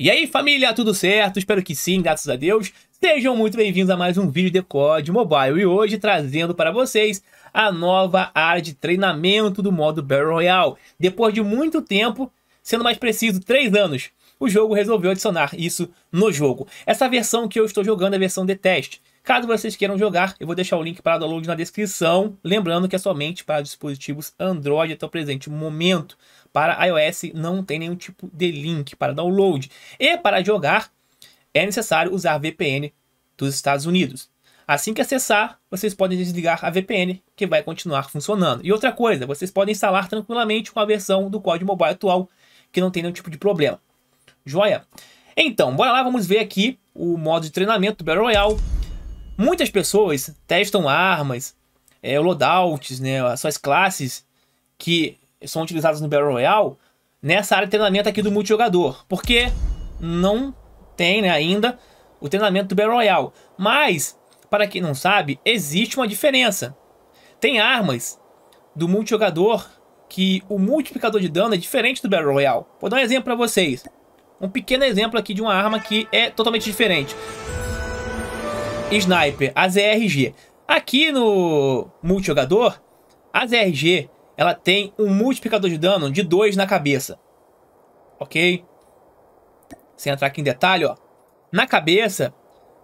E aí, família, tudo certo? Espero que sim, graças a Deus. Sejam muito bem-vindos a mais um vídeo de Code Mobile e hoje trazendo para vocês a nova área de treinamento do modo Battle Royale. Depois de muito tempo, sendo mais preciso, 3 anos, o jogo resolveu adicionar isso no jogo. Essa versão que eu estou jogando é a versão de teste. Caso vocês queiram jogar, eu vou deixar o link para download na descrição, lembrando que é somente para dispositivos Android até o presente momento. Para iOS não tem nenhum tipo de link para download. E para jogar é necessário usar VPN dos Estados Unidos. Assim que acessar, vocês podem desligar a VPN, que vai continuar funcionando. E outra coisa, vocês podem instalar tranquilamente com a versão do código mobile atual, que não tem nenhum tipo de problema. Joia? Então, bora lá, vamos ver aqui o modo de treinamento do Battle Royale. Muitas pessoas testam armas, é, loadouts, né, as suas classes, que são utilizadas no Battle Royale nessa área de treinamento aqui do multijogador. Porque não tem né, ainda o treinamento do Battle Royale. Mas, para quem não sabe, existe uma diferença. Tem armas do multijogador que o multiplicador de dano é diferente do Battle Royale. Vou dar um exemplo para vocês. Um pequeno exemplo aqui de uma arma que é totalmente diferente. Sniper, a ZRG. Aqui no multijogador, a ZRG ela tem um multiplicador de dano de 2 na cabeça. Ok? Sem entrar aqui em detalhe, ó. Na cabeça,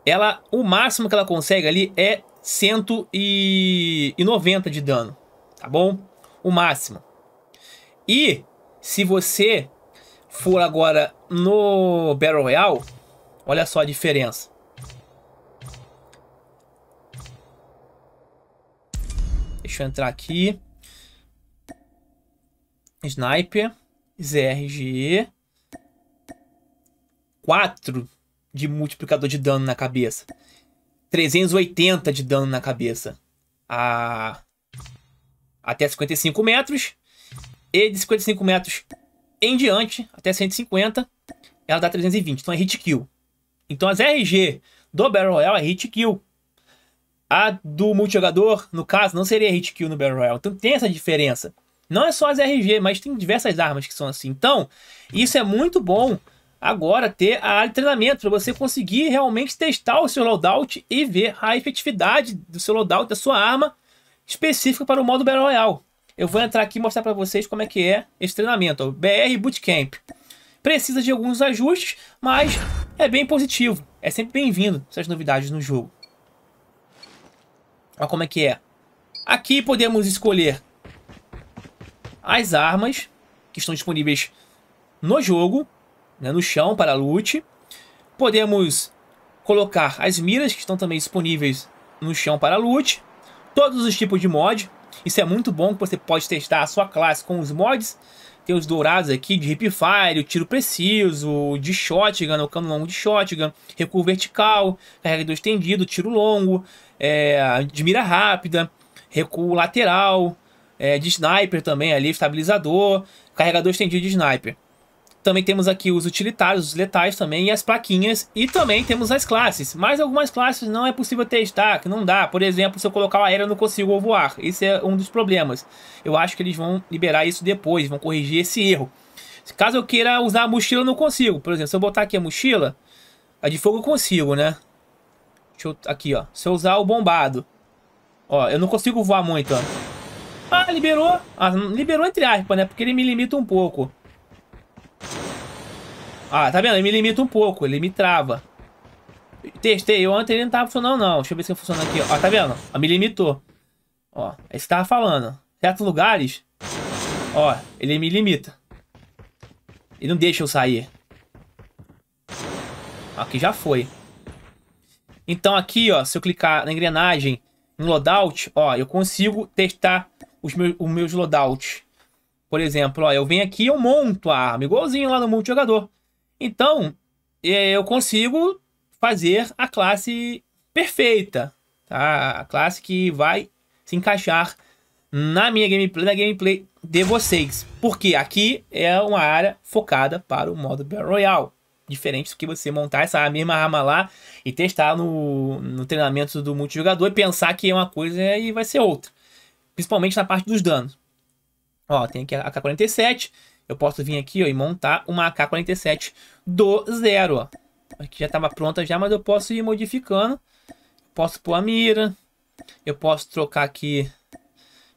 ela, o máximo que ela consegue ali é 190 de dano, tá bom? O máximo. E se você for agora no Battle Royale, olha só a diferença. Deixa eu entrar aqui. Sniper, ZRG, 4 de multiplicador de dano na cabeça, 380 de dano na cabeça, a... até 55 metros, e de 55 metros em diante, até 150, ela dá 320, então é hit kill. Então as RG do Battle Royale é hit kill. A do multijogador, no caso, não seria hit kill no Battle Royale. Então tem essa diferença. Não é só as RG, mas tem diversas armas que são assim. Então, isso é muito bom agora ter a área de treinamento para você conseguir realmente testar o seu loadout e ver a efetividade do seu loadout, da sua arma específica para o modo Battle Royale. Eu vou entrar aqui e mostrar para vocês como é que é esse treinamento, ó, BR Bootcamp. Precisa de alguns ajustes, mas é bem positivo. É sempre bem-vindo essas novidades no jogo. Olha como é que é. Aqui podemos escolher as armas que estão disponíveis no jogo, né, no chão para loot. Podemos colocar as miras que estão também disponíveis no chão para loot. Todos os tipos de mod. Isso é muito bom que você pode testar a sua classe com os mods. Tem os dourados aqui de fire tiro preciso, de shotgun, o cano longo de shotgun, recuo vertical, carregador estendido, tiro longo, é, de mira rápida, recuo lateral, é, de sniper também ali, estabilizador, carregador estendido de sniper. Também temos aqui os utilitários, os letais também e as plaquinhas. E também temos as classes. Mas algumas classes não é possível testar, que não dá. Por exemplo, se eu colocar o aéreo, eu não consigo voar. Esse é um dos problemas. Eu acho que eles vão liberar isso depois, vão corrigir esse erro. Caso eu queira usar a mochila, eu não consigo. Por exemplo, se eu botar aqui a mochila, a de fogo eu consigo, né? Deixa eu... Aqui, ó. Se eu usar o bombado. Ó, eu não consigo voar muito, ó. Ah, liberou. Ah, liberou entre aspas, né? Porque ele me limita um pouco. Ah, tá vendo? Ele me limita um pouco, ele me trava. Testei, eu ontem ele não tava funcionando não. Deixa eu ver se funciona aqui, ó. Ah, tá vendo? Ah, me limitou. Ó, esse é tava falando. Certos lugares, ó, ele me limita. Ele não deixa eu sair. Aqui já foi. Então aqui, ó, se eu clicar na engrenagem, em loadout, ó, eu consigo testar os meus, os meus loadouts. Por exemplo, ó, eu venho aqui e eu monto a arma, igualzinho lá no multijogador. Então, eu consigo fazer a classe perfeita, tá? A classe que vai se encaixar na minha gameplay, na gameplay de vocês. Porque aqui é uma área focada para o modo Battle Royale. Diferente do que você montar essa mesma arma lá e testar no, no treinamento do multijogador e pensar que é uma coisa e vai ser outra principalmente na parte dos danos. Ó, tem aqui a AK-47, eu posso vir aqui ó, e montar uma AK-47 do zero. Ó. Aqui já estava pronta já, mas eu posso ir modificando. Posso pôr a mira. Eu posso trocar aqui.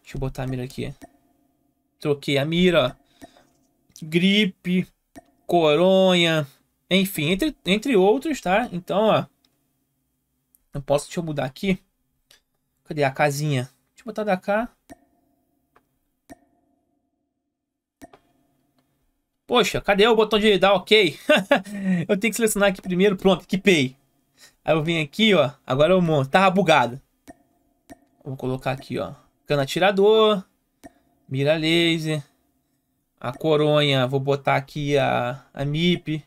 Deixa eu botar a mira aqui. Troquei a mira. Gripe. Coronha. Enfim, entre, entre outros, tá? Então, ó. Eu posso, deixa eu mudar aqui. Cadê a casinha? botar da cá. Poxa, cadê o botão de dar ok? eu tenho que selecionar aqui primeiro. Pronto, equipei. Aí eu vim aqui, ó. Agora eu monto. Tava bugado. Vou colocar aqui, ó. Cana atirador. Mira laser. A coronha. Vou botar aqui a, a MIP.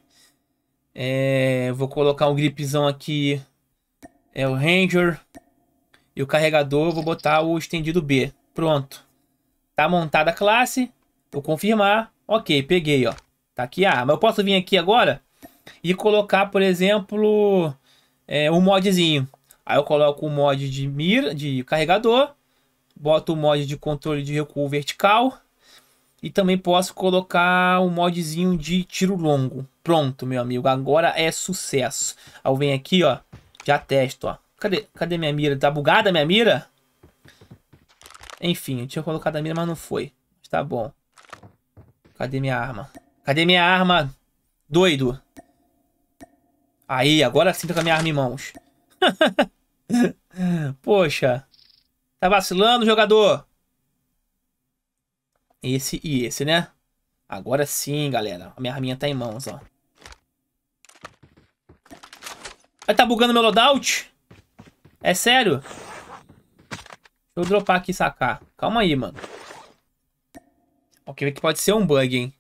É, vou colocar um gripzão aqui. É o Ranger. E o carregador eu vou botar o estendido B. Pronto. Tá montada a classe. Vou confirmar. Ok, peguei, ó. Tá aqui a ah, Mas eu posso vir aqui agora e colocar, por exemplo, é, um modzinho. Aí eu coloco o mod de mira, de carregador. Boto o mod de controle de recuo vertical. E também posso colocar um modzinho de tiro longo. Pronto, meu amigo. Agora é sucesso. Aí eu venho aqui, ó. Já testo, ó. Cadê, cadê minha mira? Tá bugada minha mira? Enfim, eu tinha colocado a mira, mas não foi. Tá bom. Cadê minha arma? Cadê minha arma? Doido. Aí, agora sim tô com a minha arma em mãos. Poxa. Tá vacilando, jogador? Esse e esse, né? Agora sim, galera. A minha arminha tá em mãos, ó. Aí tá bugando meu loadout? É sério? Deixa eu dropar aqui e sacar. Calma aí, mano. Ok, que pode ser um bug, hein?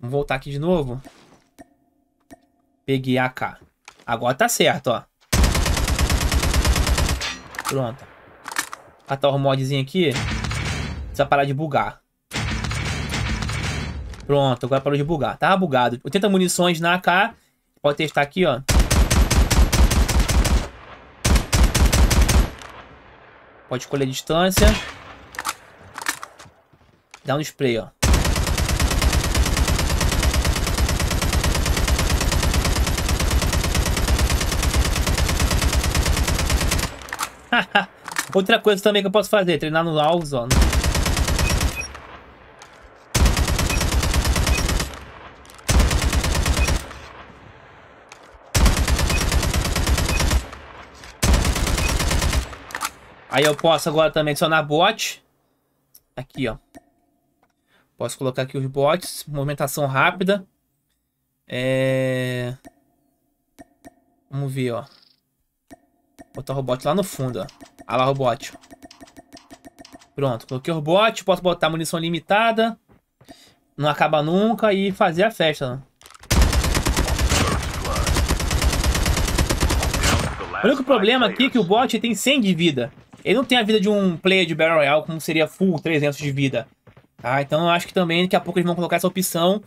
Vamos voltar aqui de novo. Peguei a AK. Agora tá certo, ó. Pronto. Catar o modzinho aqui. Precisa parar de bugar. Pronto, agora parou de bugar. Tava bugado. 80 munições na AK. Pode testar aqui, ó. Pode escolher a distância. Dá um spray, ó. Outra coisa também que eu posso fazer, treinar no alvos, ó. Né? Aí eu posso agora também adicionar bot. Aqui, ó. Posso colocar aqui os bots. Movimentação rápida. É... Vamos ver, ó. Botar o robot lá no fundo, ó. Ah lá, o robot. Pronto, coloquei o robot. Posso botar munição limitada. Não acaba nunca e fazer a festa, ó. Né? O único problema aqui é que o bot tem 100 de vida. Ele não tem a vida de um player de Battle Royale, como seria full 300 de vida. Tá? Então eu acho que também daqui a pouco eles vão colocar essa opção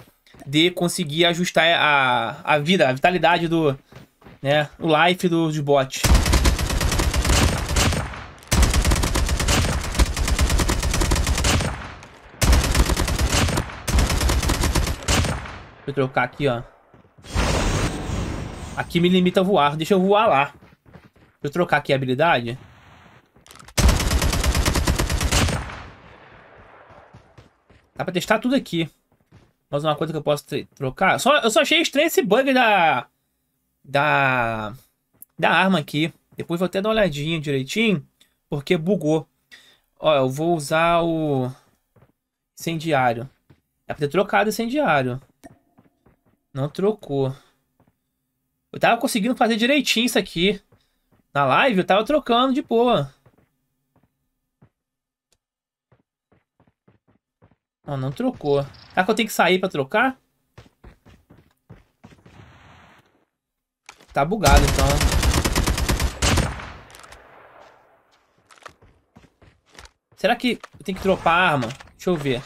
de conseguir ajustar a, a vida, a vitalidade do... Né, o life do, do bot. Deixa eu trocar aqui, ó. Aqui me limita a voar. Deixa eu voar lá. Deixa eu trocar aqui a habilidade. Dá pra testar tudo aqui. Mas uma coisa que eu posso trocar... Só, eu só achei estranho esse bug da... Da... Da arma aqui. Depois vou até dar uma olhadinha direitinho. Porque bugou. Ó, eu vou usar o... Incendiário. Dá pra ter trocado incendiário. Não trocou. Eu tava conseguindo fazer direitinho isso aqui. Na live eu tava trocando de boa. Não, não trocou. Será que eu tenho que sair pra trocar? Tá bugado, então. Será que eu tenho que dropar a arma? Deixa eu ver.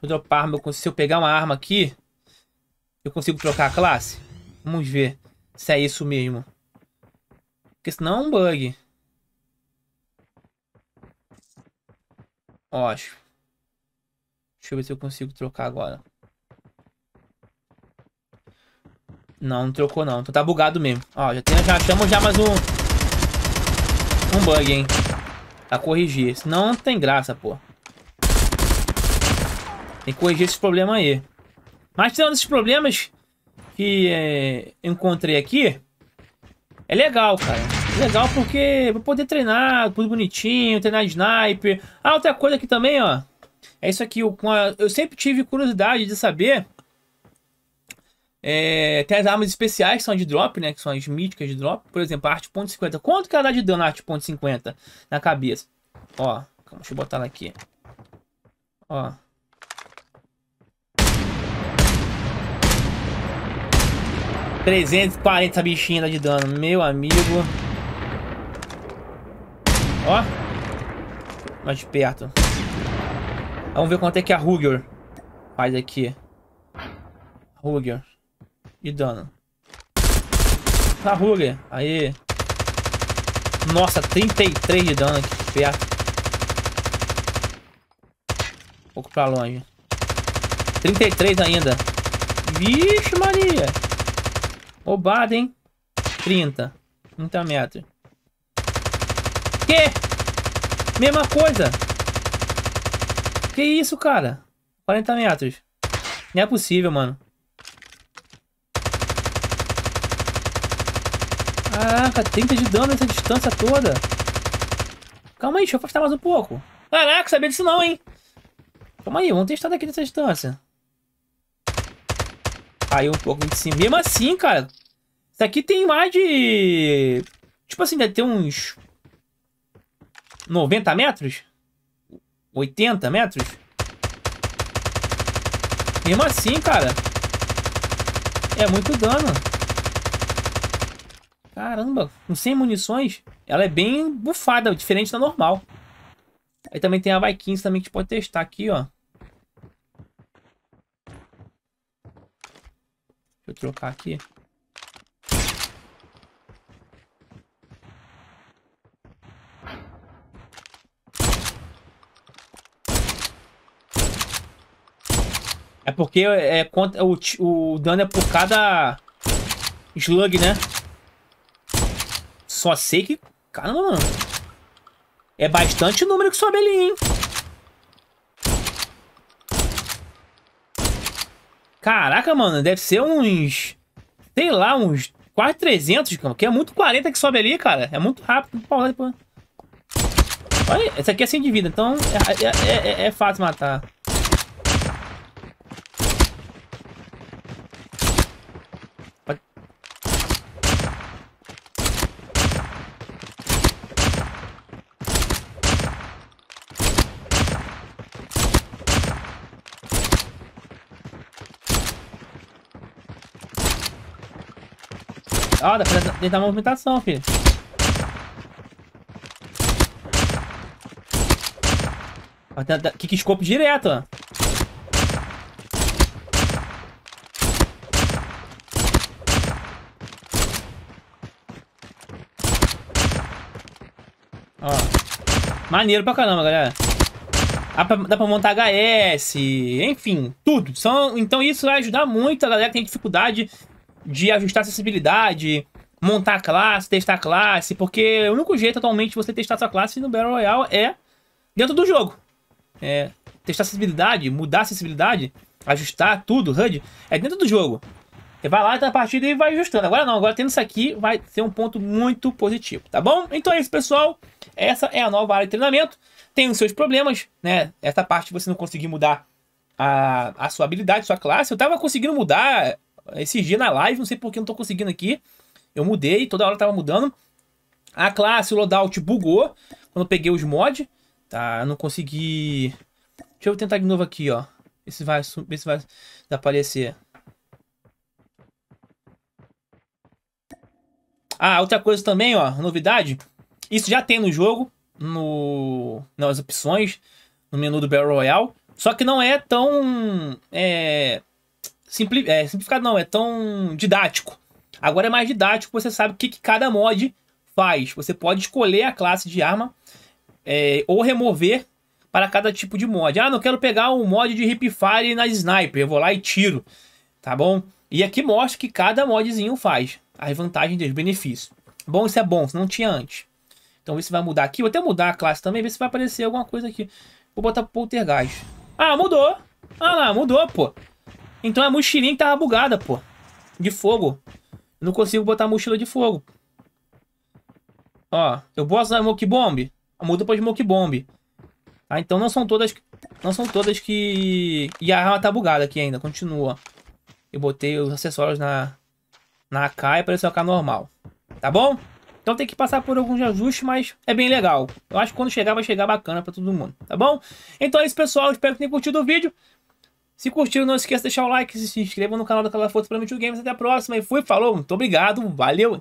Vou dropar a arma. Eu se eu pegar uma arma aqui, eu consigo trocar a classe? Vamos ver se é isso mesmo. Porque senão é um bug. Ótimo. Deixa eu ver se eu consigo trocar agora. Não, não trocou não. Então tá bugado mesmo. Ó, já, temos já já mais um... Um bug, hein. A corrigir. Senão não tem graça, pô. Tem que corrigir esse problema aí. Mas tirando esses problemas que é, encontrei aqui, é legal, cara. É legal porque vou poder treinar, tudo bonitinho, treinar sniper. Ah, outra coisa aqui também, ó. É isso aqui. Eu, eu sempre tive curiosidade de saber. É, tem as armas especiais que são de drop, né? Que são as míticas de drop. Por exemplo, a arte ponto 50. Quanto que ela dá de dano arte ponto 50 na cabeça? Ó, deixa eu botar ela aqui. Ó. Trezentos e quarenta bichinha de dano, meu amigo. Ó. Mais de perto. Vamos ver quanto é que a Ruger faz aqui. Ruger. E dano. A tá, Ruger. Aí. Nossa, 33 de dano aqui perto. Um pouco pra longe. 33 ainda. Vixe Maria. Roubado, hein? 30. 30 metros. Que? Mesma coisa. Que isso, cara? 40 metros. Não é possível, mano. Caraca, 30 de dano nessa distância toda. Calma aí, deixa eu afastar mais um pouco. Caraca, sabia disso não, hein? Calma aí, vamos testar daqui nessa distância. Aí um pouco de cima. Mesmo assim, cara. Isso aqui tem mais de... Tipo assim, deve ter uns... 90 metros? 80 metros? Mesmo assim, cara. É muito dano. Caramba, com 100 munições, ela é bem bufada, diferente da normal. Aí também tem a Vai 15 também que a gente pode testar aqui, ó. Deixa eu trocar aqui. É porque é, é contra, o, o dano é por cada slug, né? Só sei que... Caramba, mano. É bastante número que sobe ali, hein? Caraca, mano. Deve ser uns... Sei lá, uns quase 300, cara. Que é muito 40 que sobe ali, cara. É muito rápido. Olha, esse aqui é sem de vida, então é, é, é, é fácil matar. Ó, ah, dá pra tentar movimentação, filho. Kickscope direto, ó. Ó. Maneiro pra caramba, galera. Dá pra, dá pra, montar HS, enfim, tudo. São, então isso vai ajudar muito a galera que tem dificuldade de ajustar a acessibilidade, montar a classe, testar a classe, porque o único jeito atualmente de você testar sua classe no Battle Royale é dentro do jogo. É, testar acessibilidade, mudar a acessibilidade, ajustar tudo, HUD, é dentro do jogo. Você vai lá na tá partida e vai ajustando. Agora não, agora tendo isso aqui vai ser um ponto muito positivo, tá bom? Então é isso, pessoal. Essa é a nova área de treinamento. Tem os seus problemas, né? Essa parte você não conseguir mudar a, a sua habilidade, sua classe. Eu tava conseguindo mudar esses dia na live, não sei porque não tô conseguindo aqui. Eu mudei, toda hora tava mudando. A classe loadout bugou quando eu peguei os mods. Tá, não consegui. Deixa eu tentar de novo aqui, ó. Esse vai, esse vai aparecer. Ah, outra coisa também, ó, novidade. Isso já tem no jogo, no nas opções, no menu do Battle Royale. Só que não é tão é, simpli é, simplificado não, é tão didático. Agora é mais didático, você sabe o que, que cada mod faz. Você pode escolher a classe de arma é, ou remover para cada tipo de mod. Ah, não quero pegar um mod de hip fire na sniper, eu vou lá e tiro, tá bom? E aqui mostra que cada modzinho faz, as vantagens deles benefícios. Bom, isso é bom, não tinha antes. Então ver se vai mudar aqui, vou até mudar a classe também, ver se vai aparecer alguma coisa aqui. Vou botar poltergeist. Ah, mudou! Ah lá, mudou, pô. Então é a mochilinha que tava bugada, pô. De fogo. Não consigo botar a mochila de fogo. Ó, eu posso usar Smoke Bomb? Muda pra Smoke Bomb. Tá, então não são todas... Não são todas que... E a arma tá bugada aqui ainda, continua. Eu botei os acessórios na... Na AK e apareceu AK normal. Tá bom? Então tem que passar por alguns ajustes, mas é bem legal. Eu acho que quando chegar, vai chegar bacana pra todo mundo, tá bom? Então é isso, pessoal. Espero que tenham curtido o vídeo. Se curtiu não esqueça de deixar o like, se inscreva no canal do Foto para Games. Até a próxima e fui, falou, muito obrigado, valeu!